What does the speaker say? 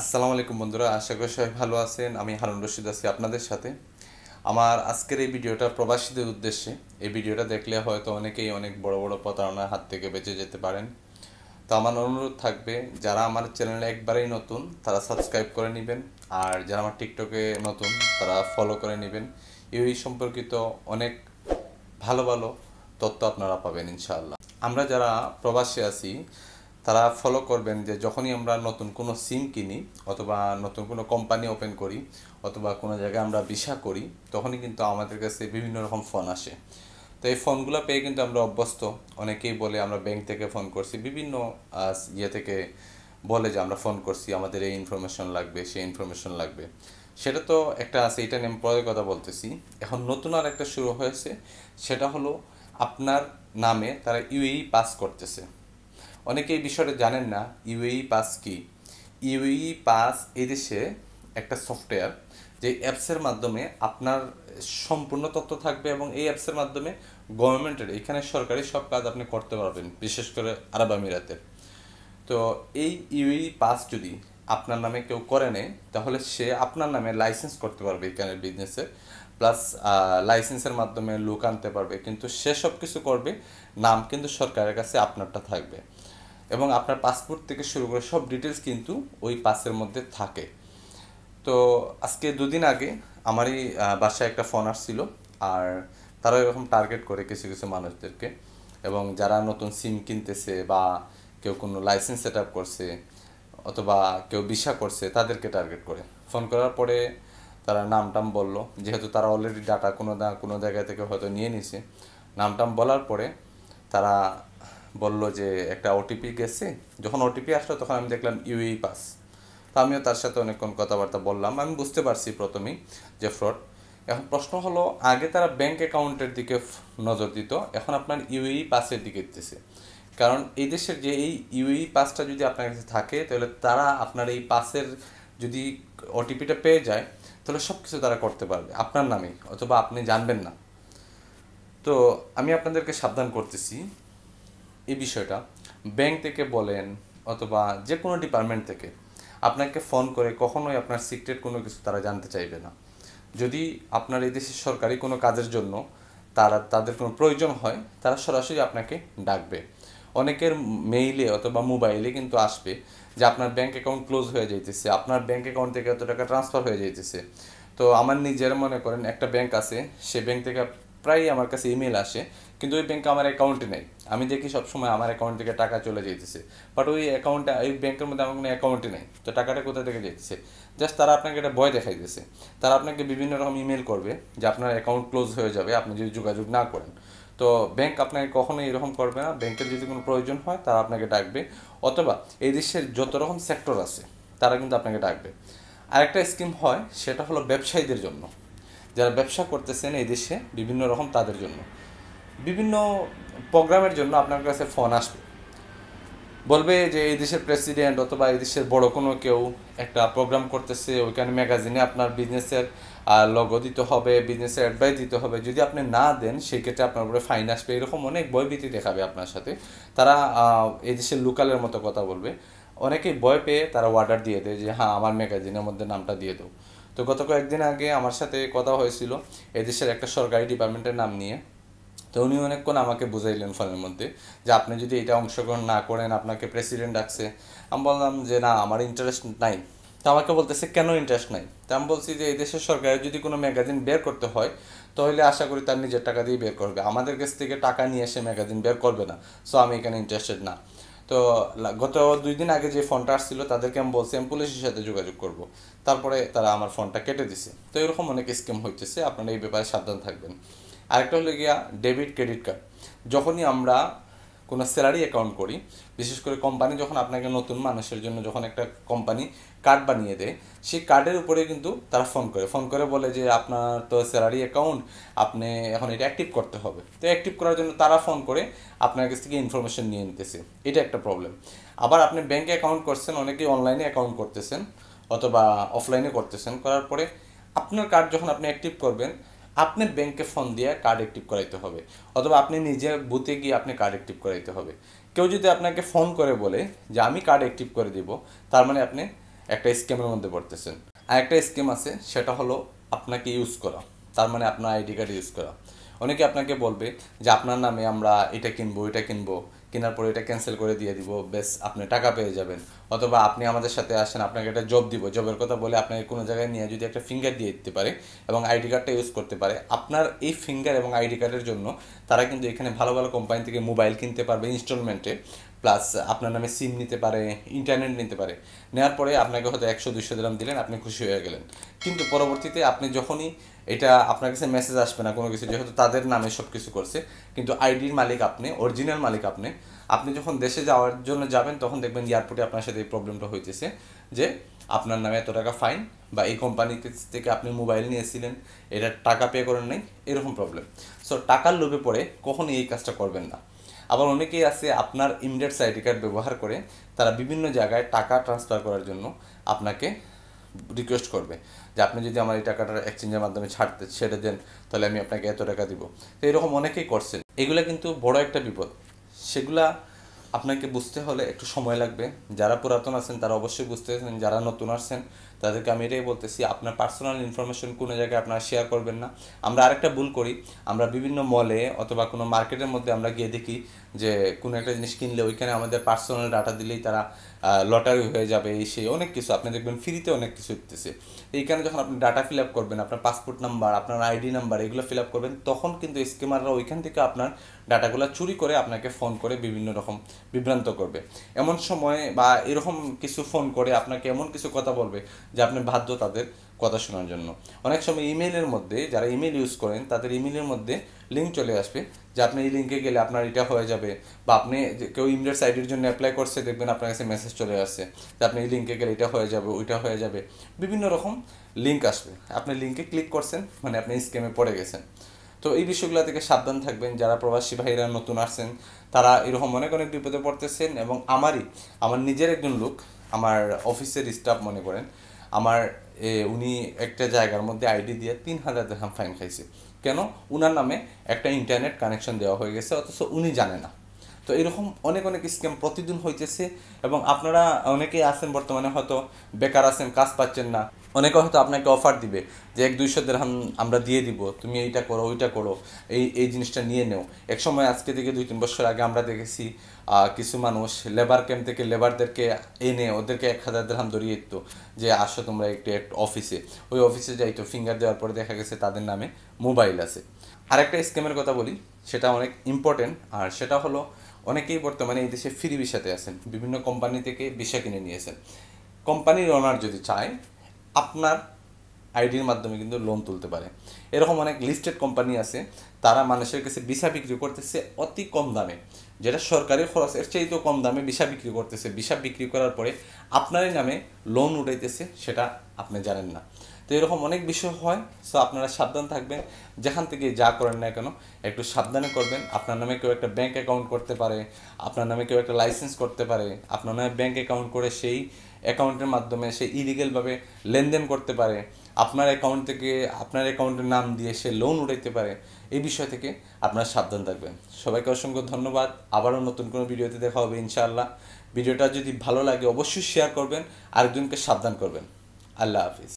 আসসালামু আলাইকুম বন্ধুরা আশা করি সবাই ভালো আছেন আমি হারুন রশিদ আছি আপনাদের সাথে আমার আজকের এই ভিডিওটা প্রবাসীদের উদ্দেশ্যে এই ভিডিওটা দেখলে হয়তো অনেকেই অনেক বড় বড় প্রতারণার হাত থেকে বেঁচে যেতে পারেন তো আমার অনুরোধ থাকবে যারা আমার চ্যানেলে একবারেই নতুন তারা সাবস্ক্রাইব করে নেবেন আর যারা আমার টিকটকে নতুন তারা ফলো করে নেবেন এই সম্পর্কিত অনেক ভালো ভালো তথ্য আপনারা পাবেন ইনশাআল্লাহ আমরা যারা প্রবাসী আছি তারা ফলো করবেন যে যখনই আমরা নতুন কোনো সিম কিনি অথবা নতুন কোনো কোম্পানি ওপেন করি অথবা কোনো জায়গায় আমরা ভিসা করি তখনই কিন্তু আমাদের কাছে বিভিন্ন রকম ফোন আসে তো এই ফোনগুলো পেয়ে কিন্তু আমরা অভ্যস্ত অনেকেই বলে আমরা ব্যাংক থেকে ফোন করছি বিভিন্ন ইয়ে থেকে বলে যে আমরা ফোন করছি আমাদের এই ইনফরমেশন লাগবে সেই ইনফরমেশন লাগবে সেটা তো একটা আছে এটা নিয়ে পরে কথা বলতেছি এখন নতুন আর একটা শুরু হয়েছে সেটা হলো আপনার নামে তারা ইউএই পাস e করতেছে অনেকে এই বিষয়টা জানেন না ইউএই পাস কি ইউএই পাস এদেশে একটা সফটওয়্যার যে অ্যাপসের মাধ্যমে আপনার সম্পূর্ণ তথ্য থাকবে এবং এই অ্যাপসের মাধ্যমে গভর্নমেন্টের এখানে সরকারি সব কাজ আপনি করতে পারবেন বিশেষ করে আরব আমিরাতে তো এই ইউএই পাস যদি আপনার নামে কেউ করে নেয় তাহলে সে আপনার নামে লাইসেন্স করতে পারবে এখানের বিজনেসে প্লাস লাইসেন্সের মাধ্যমে লোক আনতে পারবে কিন্তু সে সব কিছু করবে নাম কিন্তু সরকারের কাছে আপনারটা থাকবে এবং আপনার পাসপোর্ট থেকে শুরু করে সব ডিটেলস কিন্তু ওই পাসের মধ্যে থাকে তো আজকে দুদিন আগে আমারই বাসায় একটা ফোন আসছিল আর তারা এরকম টার্গেট করে কিছু কিছু মানুষদেরকে এবং যারা নতুন সিম কিনতেছে বা কেউ কোনো লাইসেন্স সেট আপ করছে অথবা কেউ ভিসা করছে তাদেরকে টার্গেট করে ফোন করার পরে তারা নাম টাম বললো যেহেতু তারা অলরেডি ডাটা কোনো কোনো জায়গা থেকে হয়তো নিয়ে নিছে নাম টাম বলার পরে তারা বলল যে একটা ওটিপি গেছে যখন ওটিপি আসলো তখন আমি দেখলাম ইউই পাস তো আমিও তার সাথে অনেকক্ষণ কথাবার্তা বললাম আমি বুঝতে পারছি প্রথমেই যে ফ্রড এখন প্রশ্ন হলো আগে তারা ব্যাংক অ্যাকাউন্টের দিকে নজর দিত এখন আপনার ইউএই e পাসের দিকে দিতেছে কারণ এই দেশের যে এই ইউএই পাসটা e যদি আপনার কাছে থাকে তাহলে তারা আপনার এই পাসের যদি ওটিপিটা পেয়ে যায় তাহলে সব কিছু তারা করতে পারবে আপনার নামে অথবা আপনি জানবেন না তো আমি আপনাদেরকে সাবধান করতেছি এই বিষয়টা ব্যাংক থেকে বলেন অথবা যে কোনো ডিপার্টমেন্ট থেকে আপনাকে ফোন করে কখনোই আপনার সিক্রেট কোনো কিছু তারা জানতে চাইবে না যদি আপনার এই দেশের সরকারি কোনো কাজের জন্য তারা তাদের কোনো প্রয়োজন হয় তারা সরাসরি আপনাকে ডাকবে অনেকের মেইলে অথবা মোবাইলে কিন্তু আসবে যে আপনার ব্যাংক অ্যাকাউন্ট ক্লোজ হয়ে যাইতেছে আপনার ব্যাংক অ্যাকাউন্ট থেকে এত টাকা ট্রান্সফার হয়ে যাইতেছে তো আমার নিজের মনে করেন একটা ব্যাংক আছে সে ব্যাংক থেকে প্রায়ই আমার কাছে ইমেল আসে কিন্তু ওই ব্যাঙ্কে আমার অ্যাকাউন্টে নেই আমি দেখি সবসময় আমার অ্যাকাউন্ট থেকে টাকা চলে যেতেছে বাট ওই অ্যাকাউন্টে ওই ব্যাংকের মধ্যে আমার কোনো অ্যাকাউন্টে নেই তো টাকাটা কোথা থেকে যেতেছে জাস্ট তারা আপনাকে এটা ভয় দেখাই দিয়েছে তারা আপনাকে বিভিন্ন রকম ইমেল করবে যে আপনার অ্যাকাউন্ট ক্লোজ হয়ে যাবে আপনি যদি যোগাযোগ না করেন তো ব্যাংক আপনাকে কখনোই এরকম করবে না ব্যাংকের যদি কোনো প্রয়োজন হয় তারা আপনাকে ডাকবে অথবা এই দেশের যত রকম সেক্টর আছে তারা কিন্তু আপনাকে ডাকবে আরেকটা স্কিম হয় সেটা হলো ব্যবসায়ীদের জন্য যারা ব্যবসা করতেছেন এই দেশে বিভিন্ন রকম তাদের জন্য বিভিন্ন প্রোগ্রামের জন্য আপনার কাছে ফোন আসবে বলবে যে এই দেশের প্রেসিডেন্ট অথবা এই দেশের বড় কোনো কেউ একটা প্রোগ্রাম করতেছে ওইখানে ম্যাগাজিনে আপনার বিজনেসের লগো দিতে হবে বিজনেসের অ্যাডভাইস দিতে হবে যদি আপনি না দেন সেক্ষেত্রে আপনার উপরে ফাইন আসবে এরকম অনেক বয়ভীতি দেখাবে আপনার সাথে তারা এই দেশের লোকালের মতো কথা বলবে অনেকেই ভয় পেয়ে তারা অর্ডার দিয়ে দেয় যে হ্যাঁ আমার ম্যাগাজিনের মধ্যে নামটা দিয়ে দেবো তো গত কয়েকদিন আগে আমার সাথে কথা হয়েছিল এদেশের একটা সরকারি ডিপার্টমেন্টের নাম নিয়ে তো উনি অনেকক্ষণ আমাকে বুঝাইলেন ফোনের মধ্যে যে আপনি যদি এটা অংশগ্রহণ না করেন আপনাকে প্রেসিডেন্ট ডাকছে আমি বললাম যে না আমার ইন্টারেস্ট নাই তো আমাকে বলতেছে কেন ইন্টারেস্ট নাই তা আমি বলছি যে এই দেশের সরকারের যদি কোনো ম্যাগাজিন বের করতে হয় তাহলে আশা করি তার নিজের টাকা দিয়ে বের করবে আমাদের কাছ থেকে টাকা নিয়ে এসে ম্যাগাজিন বের করবে না সো আমি এখানে ইন্টারেস্টেড না তো গত দুই দিন আগে যে ফোনটা আসছিল তাদেরকে আমি বলছি আমি পুলিশের সাথে যোগাযোগ করব তারপরে তারা আমার ফোনটা কেটে দিছে তো এরকম অনেক স্কিম হইতেছে আপনারা এই ব্যাপারে সাবধান থাকবেন আরেকটা হলো গিয়া ডেবিট ক্রেডিট কার্ড যখনই আমরা কোনো স্যালারি অ্যাকাউন্ট করি বিশেষ করে কোম্পানি যখন আপনাকে নতুন মানুষের জন্য যখন একটা কোম্পানি কার্ড বানিয়ে দেয় সেই কার্ডের উপরে কিন্তু তারা ফোন করে ফোন করে বলে যে আপনার তো স্যালারি অ্যাকাউন্ট আপনি এখন এটা অ্যাক্টিভ করতে হবে তো অ্যাক্টিভ করার জন্য তারা ফোন করে আপনার কাছ থেকে ইনফরমেশন নিয়ে নিতেছে এটা একটা প্রবলেম আবার আপনি ব্যাংকে অ্যাকাউন্ট করছেন অনেকেই অনলাইনে অ্যাকাউন্ট করতেছেন অথবা অফলাইনে করতেছেন করার পরে আপনার কার্ড যখন আপনি অ্যাক্টিভ করবেন আপনার ব্যাংকে ফোন দিয়ে কার্ড অ্যাক্টিভ করাইতে হবে অথবা আপনি নিজে বুথে গিয়ে আপনি কার্ড অ্যাক্টিভ করাইতে হবে কেউ যদি আপনাকে ফোন করে বলে যে আমি কার্ড অ্যাক্টিভ করে দিব তার মানে আপনি একটা স্ক্যামের মধ্যে পড়তেছেন আর একটা স্ক্যাম আছে সেটা হলো আপনাকে ইউজ করা তার মানে আপনার আইডি কার্ড ইউজ করা অনেকে আপনাকে বলবে যে আপনার নামে আমরা এটা কিনবো এটা কিনবো কেনার পরে এটা ক্যান্সেল করে দিয়ে দিব বেশ আপনি টাকা পেয়ে যাবেন অথবা আপনি আমাদের সাথে আসেন আপনাকে একটা জব দিব জবের কথা বলে আপনাকে কোনো জায়গায় নিয়ে যদি একটা ফিঙ্গার দিয়ে দিতে পারে এবং আইডি কার্ডটা ইউজ করতে পারে আপনার এই ফিঙ্গার এবং আইডি কার্ডের জন্য তারা কিন্তু এখানে ভালো ভালো কোম্পানি থেকে মোবাইল কিনতে পারবে ইনস্টলমেন্টে প্লাস আপনার নামে সিম নিতে পারে ইন্টারনেট নিতে পারে নেওয়ার পরে আপনাকে হয়তো একশো দুশো দিলাম দিলেন আপনি খুশি হয়ে গেলেন কিন্তু পরবর্তীতে আপনি যখনই এটা আপনার কাছে মেসেজ আসবে না কোনো কিছু যেহেতু তাদের নামে সব কিছু করছে কিন্তু আইডির মালিক আপনি অরিজিনাল মালিক আপনি আপনি যখন দেশে যাওয়ার জন্য যাবেন তখন দেখবেন এয়ারপোর্টে আপনার সাথে এই প্রবলেমটা হইতেছে যে আপনার নামে এত টাকা ফাইন বা এই কোম্পানি থেকে আপনি মোবাইল নিয়েছিলেন এটা টাকা পে করেন নাই এরকম প্রবলেম সো টাকার লোভে পড়ে কখনই এই কাজটা করবেন না আবার অনেকেই আছে আপনার ইমিডিয়েট সাইডি কার্ড ব্যবহার করে তারা বিভিন্ন জায়গায় টাকা ট্রান্সফার করার জন্য আপনাকে রিকোয়েস্ট করবে যে আপনি যদি আমার এই টাকাটা এক্সচেঞ্জের মাধ্যমে ছাড়তে ছেড়ে দেন তাহলে আমি আপনাকে এত টাকা দিব তো এরকম অনেকেই করছেন এগুলা কিন্তু বড় একটা বিপদ সেগুলা আপনাকে বুঝতে হলে একটু সময় লাগবে যারা পুরাতন আছেন তারা অবশ্যই বুঝতে যারা নতুন আসছেন তাদেরকে আমি এটাই বলতেছি আপনার পার্সোনাল ইনফরমেশন কোনো জায়গায় আপনারা শেয়ার করবেন না আমরা আরেকটা ভুল করি আমরা বিভিন্ন মলে অথবা কোনো মার্কেটের মধ্যে আমরা গিয়ে দেখি যে কোনো একটা জিনিস কিনলে ওইখানে আমাদের পার্সোনাল ডাটা দিলেই তারা লটারি হয়ে যাবে এই সেই অনেক কিছু আপনি দেখবেন ফ্রিতে অনেক কিছু উঠতেছে এইখানে যখন আপনি ডাটা ফিল আপ করবেন আপনার পাসপোর্ট নাম্বার আপনার আইডি নাম্বার এগুলো ফিল আপ করবেন তখন কিন্তু স্কিমাররা ওইখান থেকে আপনার ডাটাগুলো চুরি করে আপনাকে ফোন করে বিভিন্ন রকম বিভ্রান্ত করবে এমন সময় বা এরকম কিছু ফোন করে আপনাকে এমন কিছু কথা বলবে যে আপনি বাধ্য তাদের কথা শোনার জন্য অনেক সময় ইমেলের মধ্যে যারা ইমেল ইউজ করেন তাদের ইমেলের মধ্যে লিঙ্ক চলে আসবে যে আপনি এই লিঙ্কে গেলে আপনার এটা হয়ে যাবে বা আপনি কেউ ইমিডিয়েট সাইটের জন্য অ্যাপ্লাই করছে দেখবেন আপনার কাছে মেসেজ চলে আসছে যে আপনি এই লিঙ্কে গেলে এটা হয়ে যাবে ওইটা হয়ে যাবে বিভিন্ন রকম লিঙ্ক আসবে আপনি লিঙ্কে ক্লিক করছেন মানে আপনি স্ক্যামে পড়ে গেছেন তো এই বিষয়গুলো থেকে সাবধান থাকবেন যারা প্রবাসী ভাইরা নতুন আসছেন তারা এরকম অনেক অনেক বিপদে পড়তেছেন এবং আমারই আমার নিজের একজন লোক আমার অফিসের স্টাফ মনে করেন আমার উনি একটা জায়গার মধ্যে আইডি দিয়ে তিন হাজার দেখাম ফাইন খাইছে কেন উনার নামে একটা ইন্টারনেট কানেকশন দেওয়া হয়ে গেছে অথচ উনি জানে না তো এরকম অনেক অনেক স্ক্যাম প্রতিদিন হইতেছে এবং আপনারা অনেকেই আছেন বর্তমানে হয়তো বেকার আছেন কাজ পাচ্ছেন না অনেকে হয়তো আপনাকে অফার দিবে যে এক দুইশো দেড়হাম আমরা দিয়ে দিব তুমি এইটা করো ওইটা করো এই এই জিনিসটা নিয়ে নেও এক সময় আজকে থেকে দুই তিন বছর আগে আমরা দেখেছি কিছু মানুষ লেবার ক্যাম্প থেকে লেবারদেরকে এনে ওদেরকে এক হাজার দেড়হাম ধরিয়ে দিত যে আসো তোমরা একটি এক অফিসে ওই অফিসে যাইতো ফিঙ্গার দেওয়ার পরে দেখা গেছে তাদের নামে মোবাইল আছে আরেকটা স্কেমের কথা বলি সেটা অনেক ইম্পর্টেন্ট আর সেটা হলো অনেকেই বর্তমানে এই দেশে ফ্রি ভিসাতে আছেন বিভিন্ন কোম্পানি থেকে ভিসা কিনে নিয়েছেন কোম্পানির ওনার যদি চায় আপনার আইডির মাধ্যমে কিন্তু লোন তুলতে পারে এরকম অনেক লিস্টেড কোম্পানি আছে তারা মানুষের কাছে বিসা বিক্রি করতেছে অতি কম দামে যেটা সরকারি খরচ এর তো কম দামে বিসা বিক্রি করতেছে বিসা বিক্রি করার পরে আপনারই নামে লোন উঠাইতেছে সেটা আপনি জানেন না তো এরকম অনেক বিষয় হয় সো আপনারা সাবধান থাকবেন যেখান থেকে যা করেন না কেন একটু সাবধানে করবেন আপনার নামে কেউ একটা ব্যাঙ্ক অ্যাকাউন্ট করতে পারে আপনার নামে কেউ একটা লাইসেন্স করতে পারে আপনার নামে ব্যাংক অ্যাকাউন্ট করে সেই অ্যাকাউন্টের মাধ্যমে সে ইলিগেলভাবে লেনদেন করতে পারে আপনার অ্যাকাউন্ট থেকে আপনার অ্যাকাউন্টের নাম দিয়ে সে লোন উঠাইতে পারে এই বিষয় থেকে আপনার সাবধান থাকবেন সবাইকে অসংখ্য ধন্যবাদ আবারও নতুন কোনো ভিডিওতে দেখা হবে ইনশাআল্লাহ ভিডিওটা যদি ভালো লাগে অবশ্যই শেয়ার করবেন আরেকজনকে সাবধান করবেন আল্লাহ হাফিজ